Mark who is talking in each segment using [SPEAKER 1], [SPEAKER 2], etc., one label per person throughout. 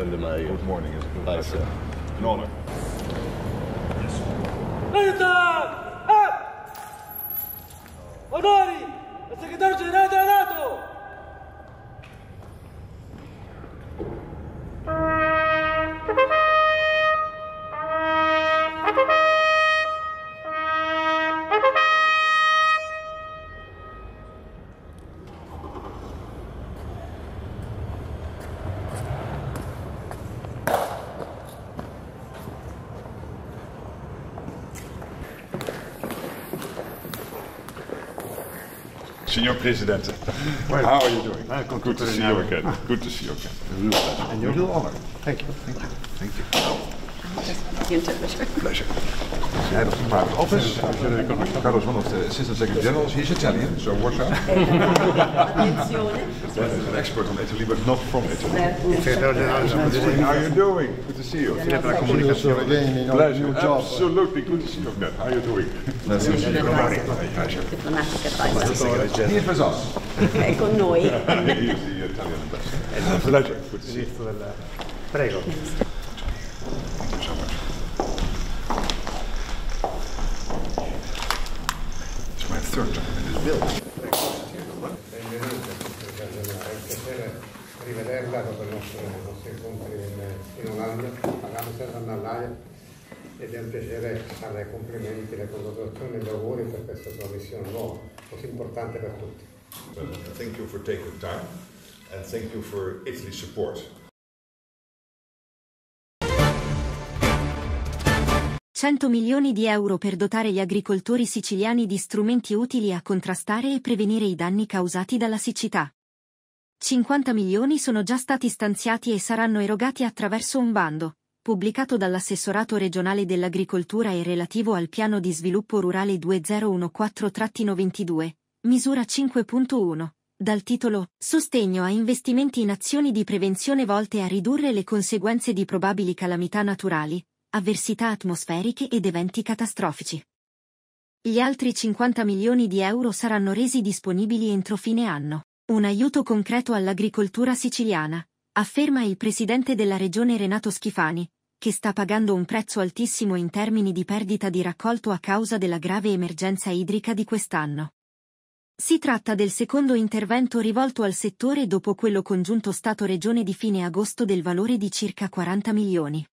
[SPEAKER 1] Good morning. is good morning.
[SPEAKER 2] sir. An honor. Yes. Up!
[SPEAKER 1] Ah! Honori!
[SPEAKER 2] Senor President, well, how are you doing? Good, good to, to see you again. Good to see you again. And you're a real honor. Thank you. Thank you. Thank you. Pleasure. He's head of the private office. Carlos is one of the assistant secretary generals. He's Italian, so Warsaw. that is an expert on Italy, but not from Italy. How are you doing? Good to see you. Pleasure. Absolutely good to see you. How are you doing? Nice to see you. Pleasure. He is with us. Con noi. infrastructure that is built. rivederla dopo i nostri incontri in, in Olanda, ad Amsterdam, all'AIA ed è un piacere fare complimenti, le congratulazioni e gli auguri per questa sua missione nuova, così importante per tutti.
[SPEAKER 1] Thank you for taking time
[SPEAKER 2] and thank you for Italy's support.
[SPEAKER 1] 100 milioni di euro per dotare gli agricoltori siciliani di strumenti utili a contrastare e prevenire i danni causati dalla siccità. 50 milioni sono già stati stanziati e saranno erogati attraverso un bando, pubblicato dall'assessorato regionale dell'agricoltura e relativo al piano di sviluppo rurale 2014-22, misura 5.1, dal titolo Sostegno a investimenti in azioni di prevenzione volte a ridurre le conseguenze di probabili calamità naturali, avversità atmosferiche ed eventi catastrofici. Gli altri 50 milioni di euro saranno resi disponibili entro fine anno. Un aiuto concreto all'agricoltura siciliana, afferma il presidente della regione Renato Schifani, che sta pagando un prezzo altissimo in termini di perdita di raccolto a causa della grave emergenza idrica di quest'anno. Si tratta del secondo intervento rivolto al settore dopo quello congiunto Stato-Regione di fine agosto del valore di circa 40 milioni.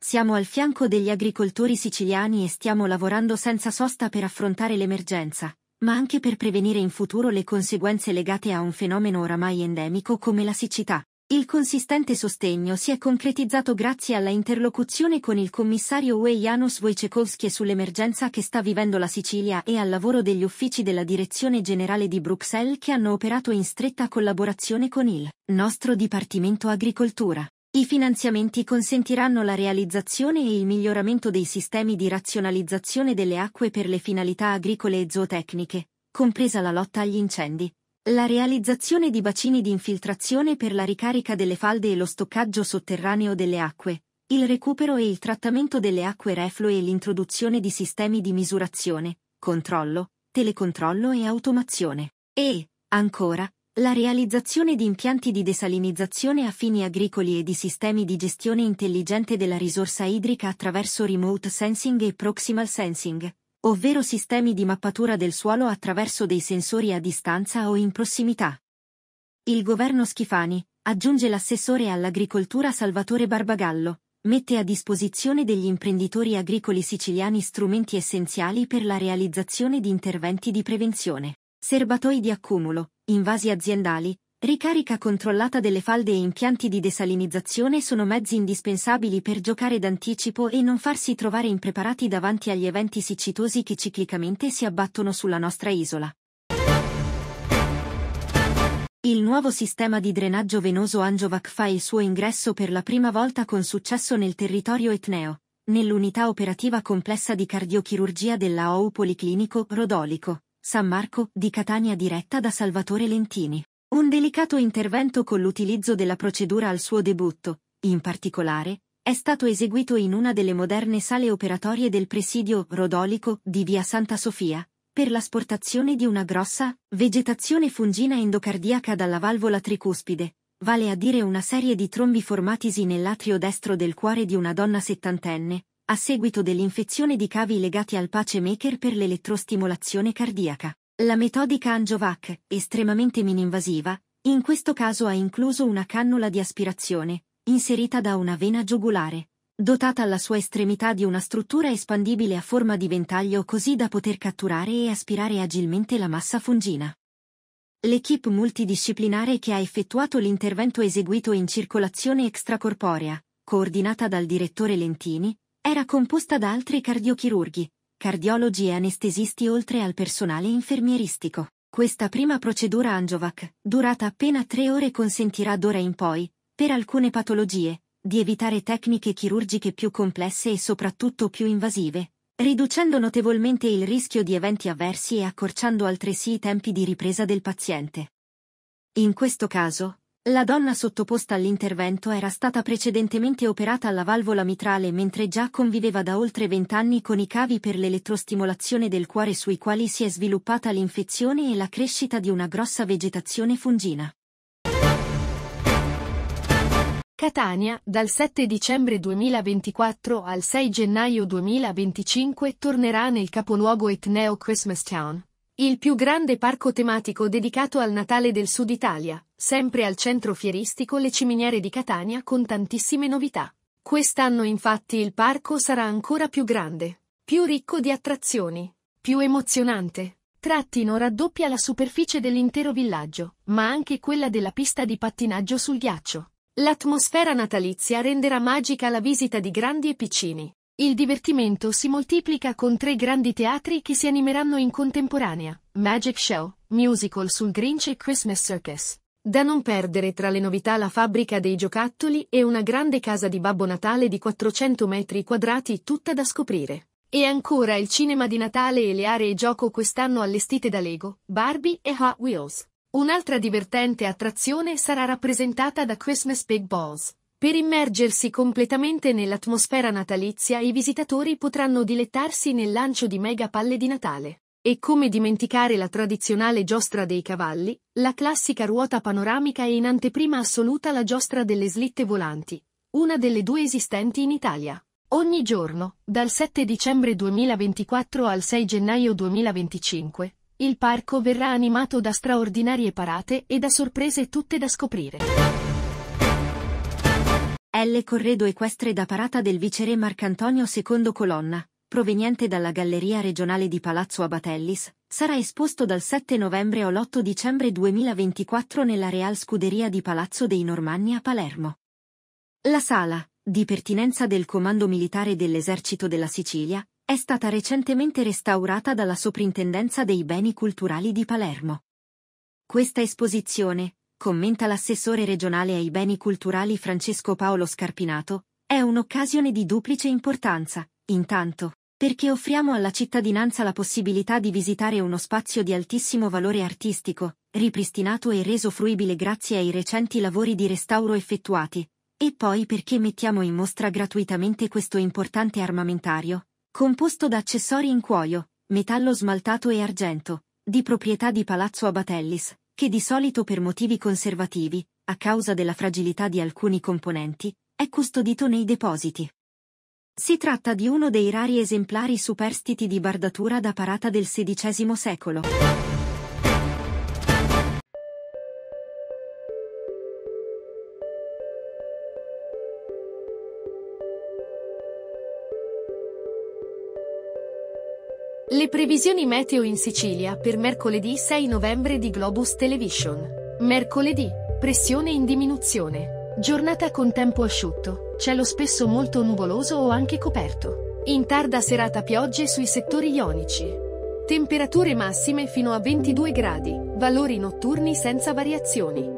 [SPEAKER 1] Siamo al fianco degli agricoltori siciliani e stiamo lavorando senza sosta per affrontare l'emergenza, ma anche per prevenire in futuro le conseguenze legate a un fenomeno oramai endemico come la siccità. Il consistente sostegno si è concretizzato grazie alla interlocuzione con il commissario UE Janusz Wojciechowski sull'emergenza che sta vivendo la Sicilia e al lavoro degli uffici della Direzione Generale di Bruxelles che hanno operato in stretta collaborazione con il nostro Dipartimento Agricoltura. I finanziamenti consentiranno la realizzazione e il miglioramento dei sistemi di razionalizzazione delle acque per le finalità agricole e zootecniche, compresa la lotta agli incendi, la realizzazione di bacini di infiltrazione per la ricarica delle falde e lo stoccaggio sotterraneo delle acque, il recupero e il trattamento delle acque reflue e l'introduzione di sistemi di misurazione, controllo, telecontrollo e automazione. E, ancora, la realizzazione di impianti di desalinizzazione a fini agricoli e di sistemi di gestione intelligente della risorsa idrica attraverso remote sensing e proximal sensing, ovvero sistemi di mappatura del suolo attraverso dei sensori a distanza o in prossimità. Il governo Schifani, aggiunge l'assessore all'agricoltura Salvatore Barbagallo, mette a disposizione degli imprenditori agricoli siciliani strumenti essenziali per la realizzazione di interventi di prevenzione. Serbatoi di accumulo, invasi aziendali, ricarica controllata delle falde e impianti di desalinizzazione sono mezzi indispensabili per giocare d'anticipo e non farsi trovare impreparati davanti agli eventi siccitosi che ciclicamente si abbattono sulla nostra isola. Il nuovo sistema di drenaggio venoso Angiovac fa il suo ingresso per la prima volta con successo nel territorio etneo, nell'unità operativa complessa di cardiochirurgia della OU Policlinico Rodolico. San Marco di Catania diretta da Salvatore Lentini. Un delicato intervento con l'utilizzo della procedura al suo debutto, in particolare, è stato eseguito in una delle moderne sale operatorie del presidio rodolico di via Santa Sofia, per l'asportazione di una grossa vegetazione fungina endocardiaca dalla valvola tricuspide, vale a dire una serie di trombi formatisi nell'atrio destro del cuore di una donna settantenne, a seguito dell'infezione di cavi legati al pacemaker per l'elettrostimolazione cardiaca. La metodica Angiovac, estremamente mininvasiva, in questo caso ha incluso una cannula di aspirazione, inserita da una vena giugulare, dotata alla sua estremità di una struttura espandibile a forma di ventaglio così da poter catturare e aspirare agilmente la massa fungina. L'equipe multidisciplinare che ha effettuato l'intervento eseguito in circolazione extracorporea, coordinata dal direttore Lentini, era composta da altri cardiochirurghi, cardiologi e anestesisti oltre al personale infermieristico. Questa prima procedura Angiovac, durata appena tre ore, consentirà d'ora in poi, per alcune patologie, di evitare tecniche chirurgiche più complesse e soprattutto più invasive, riducendo notevolmente il rischio di eventi avversi e accorciando altresì i tempi di ripresa del paziente. In questo caso, la donna sottoposta all'intervento era stata precedentemente operata alla valvola mitrale mentre già conviveva da oltre vent'anni con i cavi per l'elettrostimolazione del cuore sui quali si è sviluppata l'infezione e la crescita di una grossa vegetazione fungina.
[SPEAKER 2] Catania, dal 7 dicembre 2024 al 6 gennaio 2025 tornerà nel capoluogo etneo Christmas Town. Il più grande parco tematico dedicato al Natale del Sud Italia, sempre al centro fieristico Le Ciminiere di Catania con tantissime novità. Quest'anno infatti il parco sarà ancora più grande, più ricco di attrazioni, più emozionante. Trattino raddoppia la superficie dell'intero villaggio, ma anche quella della pista di pattinaggio sul ghiaccio. L'atmosfera natalizia renderà magica la visita di grandi e piccini, il divertimento si moltiplica con tre grandi teatri che si animeranno in contemporanea, Magic Show, musical sul Grinch e Christmas Circus. Da non perdere tra le novità la fabbrica dei giocattoli e una grande casa di Babbo Natale di 400 metri quadrati tutta da scoprire. E ancora il cinema di Natale e le aree gioco quest'anno allestite da Lego, Barbie e Hot Wheels. Un'altra divertente attrazione sarà rappresentata da Christmas Big Balls per immergersi completamente nell'atmosfera natalizia i visitatori potranno dilettarsi nel lancio di mega palle di Natale. E come dimenticare la tradizionale giostra dei cavalli, la classica ruota panoramica e in anteprima assoluta la giostra delle slitte volanti, una delle due esistenti in Italia. Ogni giorno, dal 7 dicembre 2024 al 6 gennaio 2025, il parco verrà animato da straordinarie parate e da sorprese tutte da scoprire. L. Corredo
[SPEAKER 1] equestre da parata del vicere Marcantonio II Colonna, proveniente dalla Galleria regionale di Palazzo Abatellis, sarà esposto dal 7 novembre all'8 dicembre 2024 nella Real Scuderia di Palazzo dei Normanni a Palermo. La sala, di pertinenza del Comando Militare dell'Esercito della Sicilia, è stata recentemente restaurata dalla Soprintendenza dei Beni Culturali di Palermo. Questa esposizione, commenta l'assessore regionale ai beni culturali Francesco Paolo Scarpinato, è un'occasione di duplice importanza, intanto, perché offriamo alla cittadinanza la possibilità di visitare uno spazio di altissimo valore artistico, ripristinato e reso fruibile grazie ai recenti lavori di restauro effettuati, e poi perché mettiamo in mostra gratuitamente questo importante armamentario, composto da accessori in cuoio, metallo smaltato e argento, di proprietà di Palazzo Abatellis, che di solito per motivi conservativi, a causa della fragilità di alcuni componenti, è custodito nei depositi. Si tratta di uno dei rari esemplari superstiti di bardatura da parata del XVI secolo.
[SPEAKER 2] Le previsioni meteo in Sicilia per mercoledì 6 novembre di Globus Television. Mercoledì, pressione in diminuzione. Giornata con tempo asciutto, cielo spesso molto nuvoloso o anche coperto. In tarda serata piogge sui settori ionici. Temperature massime fino a 22 gradi, valori notturni senza variazioni.